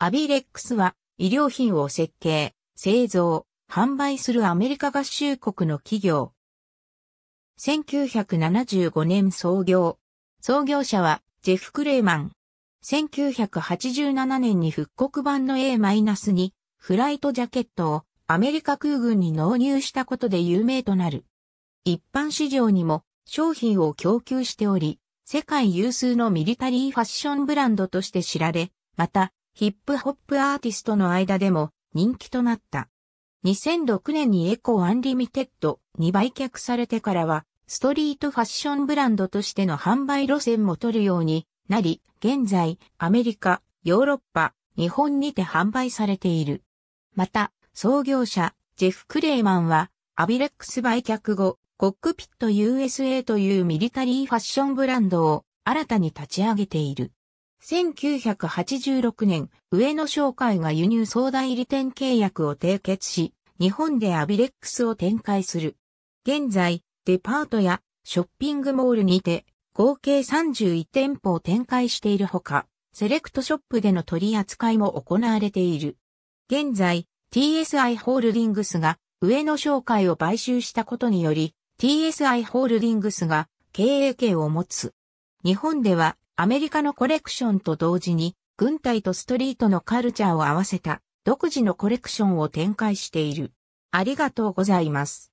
アビレックスは医療品を設計、製造、販売するアメリカ合衆国の企業。1975年創業。創業者はジェフ・クレーマン。1987年に復刻版の A-2 フライトジャケットをアメリカ空軍に納入したことで有名となる。一般市場にも商品を供給しており、世界有数のミリタリーファッションブランドとして知られ、また、ヒップホップアーティストの間でも人気となった。2006年にエコアンリミテッドに売却されてからは、ストリートファッションブランドとしての販売路線も取るようになり、現在、アメリカ、ヨーロッパ、日本にて販売されている。また、創業者、ジェフ・クレイマンは、アビレックス売却後、コックピット USA というミリタリーファッションブランドを新たに立ち上げている。1986年、上野商会が輸入総代理店契約を締結し、日本でアビレックスを展開する。現在、デパートやショッピングモールにて、合計31店舗を展開しているほか、セレクトショップでの取り扱いも行われている。現在、TSI ホールディングスが上野商会を買収したことにより、TSI ホールディングスが経営権を持つ。日本ではアメリカのコレクションと同時に、軍隊とストリートのカルチャーを合わせた独自のコレクションを展開している。ありがとうございます。